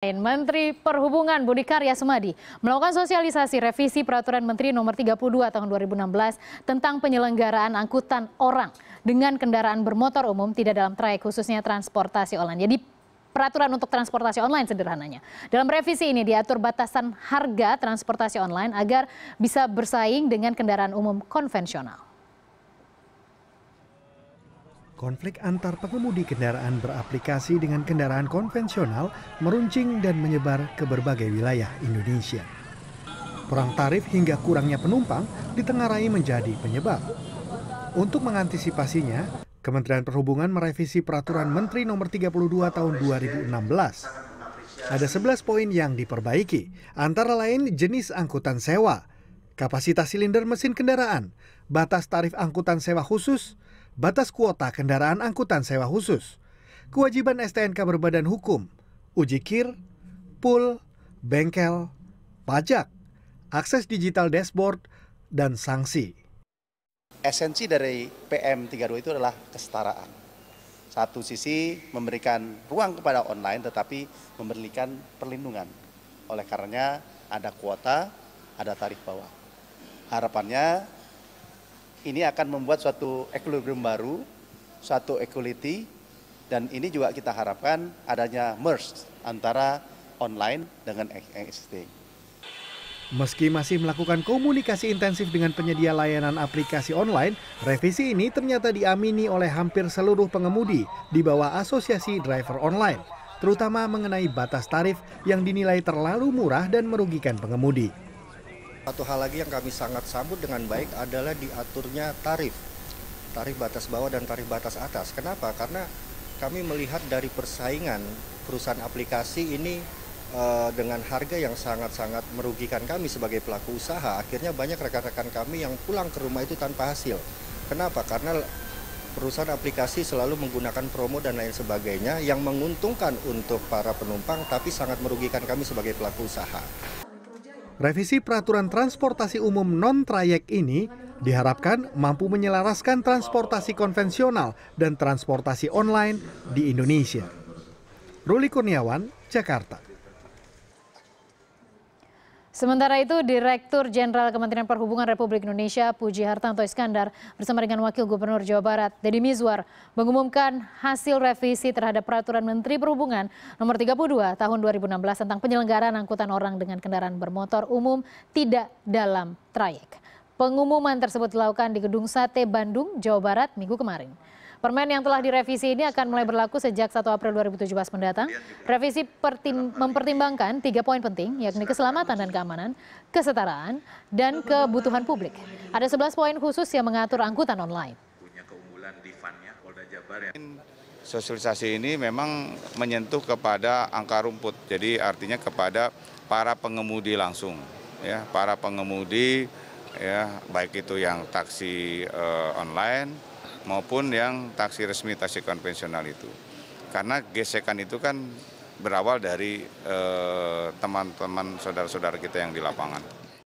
Menteri Perhubungan Budi Karya Sumadi melakukan sosialisasi revisi Peraturan Menteri Nomor 32 Tahun 2016 tentang penyelenggaraan angkutan orang dengan kendaraan bermotor umum tidak dalam trayek khususnya transportasi online. Jadi peraturan untuk transportasi online sederhananya. Dalam revisi ini diatur batasan harga transportasi online agar bisa bersaing dengan kendaraan umum konvensional. Konflik antar pengemudi kendaraan beraplikasi dengan kendaraan konvensional meruncing dan menyebar ke berbagai wilayah Indonesia. Perang tarif hingga kurangnya penumpang ditengarai menjadi penyebab. Untuk mengantisipasinya, Kementerian Perhubungan merevisi peraturan Menteri Nomor 32 tahun 2016. Ada 11 poin yang diperbaiki, antara lain jenis angkutan sewa, kapasitas silinder mesin kendaraan, batas tarif angkutan sewa khusus, batas kuota kendaraan angkutan sewa khusus, kewajiban STNK berbadan hukum, ujikir, pool, bengkel, pajak, akses digital dashboard, dan sanksi. Esensi dari PM32 itu adalah kesetaraan. Satu sisi memberikan ruang kepada online tetapi memberikan perlindungan. Oleh karenanya ada kuota, ada tarif bawah. Harapannya ini akan membuat suatu equilibrium baru, suatu equality, dan ini juga kita harapkan adanya merge antara online dengan existing. Meski masih melakukan komunikasi intensif dengan penyedia layanan aplikasi online, revisi ini ternyata diamini oleh hampir seluruh pengemudi di bawah Asosiasi Driver Online, terutama mengenai batas tarif yang dinilai terlalu murah dan merugikan pengemudi. Satu hal lagi yang kami sangat sambut dengan baik adalah diaturnya tarif, tarif batas bawah dan tarif batas atas. Kenapa? Karena kami melihat dari persaingan perusahaan aplikasi ini uh, dengan harga yang sangat-sangat merugikan kami sebagai pelaku usaha. Akhirnya banyak rekan-rekan kami yang pulang ke rumah itu tanpa hasil. Kenapa? Karena perusahaan aplikasi selalu menggunakan promo dan lain sebagainya yang menguntungkan untuk para penumpang tapi sangat merugikan kami sebagai pelaku usaha. Revisi peraturan transportasi umum non-trayek ini diharapkan mampu menyelaraskan transportasi konvensional dan transportasi online di Indonesia. Ruli Kurniawan, Jakarta. Sementara itu, Direktur Jenderal Kementerian Perhubungan Republik Indonesia, Puji Hartanto Iskandar, bersama dengan Wakil Gubernur Jawa Barat, Deddy Mizwar, mengumumkan hasil revisi terhadap Peraturan Menteri Perhubungan Nomor 32 Tahun 2016 tentang penyelenggaraan angkutan orang dengan kendaraan bermotor umum tidak dalam trayek. Pengumuman tersebut dilakukan di Gedung Sate Bandung, Jawa Barat, minggu kemarin. Permen yang telah direvisi ini akan mulai berlaku sejak 1 April 2017 mendatang. Iya, Revisi mempertimbangkan tiga poin penting, yakni keselamatan dan keamanan, kesetaraan, dan kebutuhan publik. Ada 11 poin khusus yang mengatur angkutan online. Punya keunggulan Polda Jabar yang Sosialisasi ini memang menyentuh kepada angka rumput, jadi artinya kepada para pengemudi langsung, ya para pengemudi, ya baik itu yang taksi uh, online maupun yang taksi resmi, taksi konvensional itu. Karena gesekan itu kan berawal dari eh, teman-teman eh, saudara-saudara kita yang di lapangan.